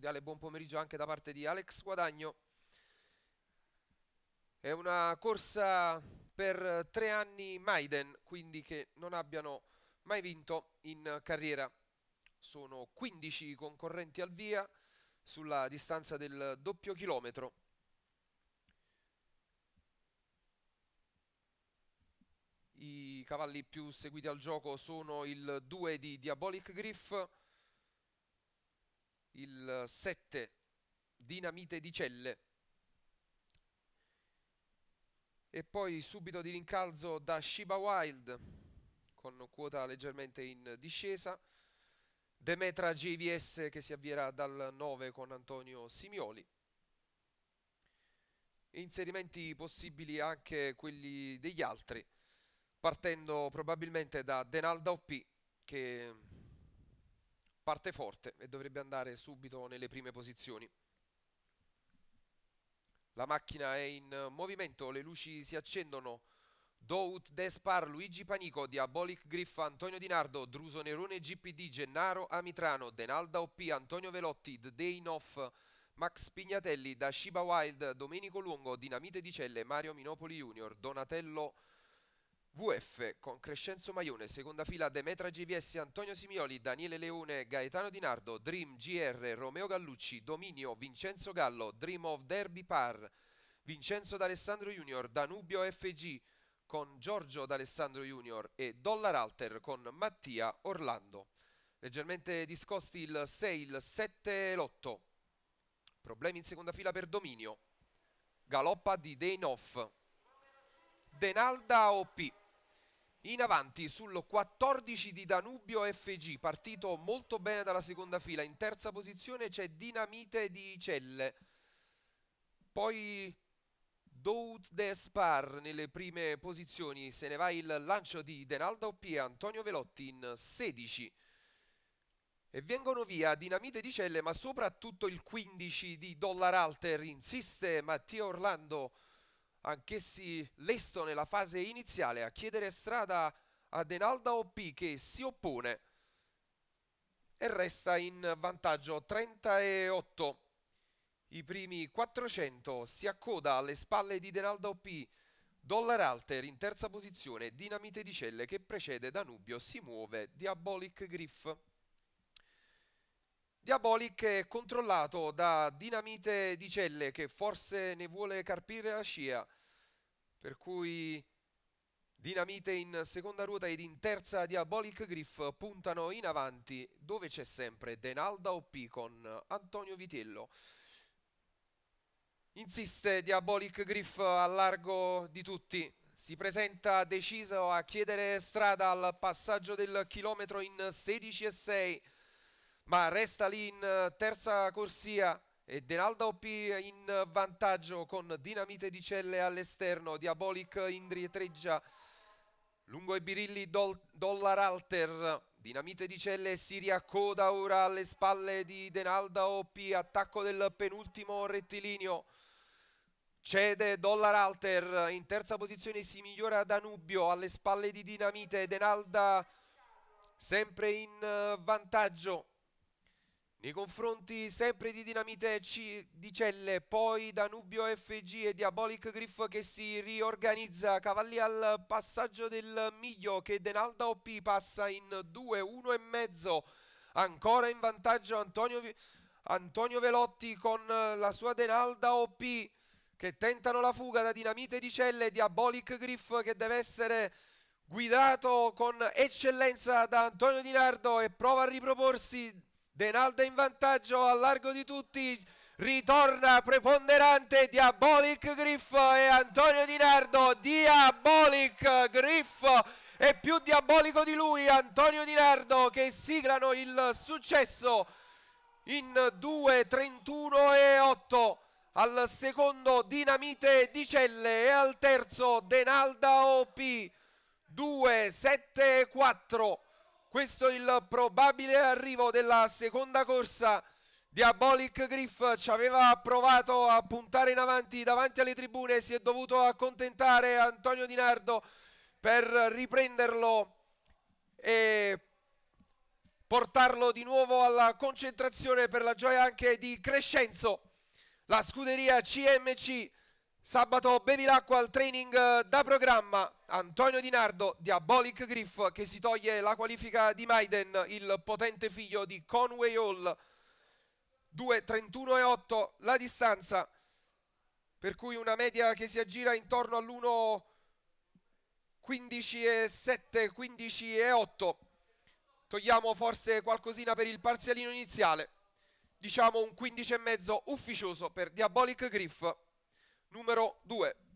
cordiale buon pomeriggio anche da parte di Alex Guadagno. È una corsa per tre anni Maiden, quindi che non abbiano mai vinto in carriera. Sono 15 concorrenti al via sulla distanza del doppio chilometro. I cavalli più seguiti al gioco sono il 2 di Diabolic Griff, il 7 dinamite di celle e poi subito di rincalzo da Shiba Wild con quota leggermente in discesa Demetra JVS che si avvierà dal 9 con Antonio Simioli inserimenti possibili anche quelli degli altri partendo probabilmente da Denalda OP che parte forte e dovrebbe andare subito nelle prime posizioni. La macchina è in movimento, le luci si accendono. Dout, Despar, Luigi Panico, Diabolic Griff, Antonio Di Nardo, Druso Nerone, GPD, Gennaro Amitrano, Denalda OP, Antonio Velotti, The Day Off, Max Pignatelli, Da Shiba Wild, Domenico Lungo, Dinamite di Celle, Mario Minopoli Junior, Donatello VF con Crescenzo Maione, seconda fila Demetra GVS, Antonio Simioli, Daniele Leone, Gaetano Di Nardo, Dream GR, Romeo Gallucci, Dominio, Vincenzo Gallo, Dream of Derby Par, Vincenzo D'Alessandro Junior, Danubio FG con Giorgio D'Alessandro Junior e Dollar Alter con Mattia Orlando. Leggermente discosti il 6, il 7 e l'8. Problemi in seconda fila per Dominio. Galoppa di Dane Off. Denalda OP. In avanti sul 14 di Danubio FG, partito molto bene dalla seconda fila. In terza posizione c'è Dinamite di Celle. Poi Dout De Spar nelle prime posizioni. Se ne va il lancio di Denalda OP e Antonio Velotti in 16. E vengono via Dinamite di Celle, ma soprattutto il 15 di Dollar Alter. Insiste Mattia Orlando anch'essi lesto nella fase iniziale a chiedere strada a Denalda OP che si oppone e resta in vantaggio 38. I primi 400 si accoda alle spalle di Denalda OP, Dollar Alter in terza posizione, Dinamite di Celle che precede Danubio, si muove Diabolic Griff. Diabolic è controllato da Dinamite di Celle che forse ne vuole carpire la scia, per cui Dinamite in seconda ruota ed in terza Diabolic Griff puntano in avanti dove c'è sempre Denalda OP con Antonio Vitiello. Insiste Diabolic Griff a largo di tutti, si presenta deciso a chiedere strada al passaggio del chilometro in 16 e 6 ma resta lì in eh, terza corsia e Denalda OP in vantaggio con Dinamite di Celle all'esterno, Diabolic indrietreggia lungo i birilli Dol Dollar Alter, Dinamite di Celle si riaccoda ora alle spalle di Denalda OP, attacco del penultimo rettilineo, Cede Dollar Alter, in terza posizione si migliora Danubio alle spalle di Dinamite, Denalda sempre in eh, vantaggio. Nei confronti sempre di Dinamite di Celle, poi Danubio FG e Diabolic Griff che si riorganizza, cavalli al passaggio del miglio che Denalda OP passa in 2-1 e mezzo, ancora in vantaggio Antonio, Antonio Velotti con la sua Denalda OP che tentano la fuga da Dinamite di Celle, Diabolic Griff che deve essere guidato con eccellenza da Antonio Di Nardo e prova a riproporsi Denalda in vantaggio al largo di tutti ritorna preponderante Diabolic Griff e Antonio Di Nardo Diabolic Griff e più diabolico di lui Antonio Di Nardo che siglano il successo in 2 31 e 8 al secondo Dinamite di Celle e al terzo Denalda OP 2 7 e 4 questo è il probabile arrivo della seconda corsa. Diabolic Griff ci aveva provato a puntare in avanti davanti alle tribune, si è dovuto accontentare Antonio Di Nardo per riprenderlo e portarlo di nuovo alla concentrazione per la gioia anche di Crescenzo. La scuderia CMC Sabato bevi l'acqua al training eh, da programma. Antonio Di Nardo, Diabolic Griff, che si toglie la qualifica di Maiden, il potente figlio di Conway Hall. 2.31 e 8 la distanza, per cui una media che si aggira intorno all'1 15 7, 15 8. Togliamo forse qualcosina per il parzialino iniziale. Diciamo un 15 e mezzo ufficioso per Diabolic Griff. Numero 2.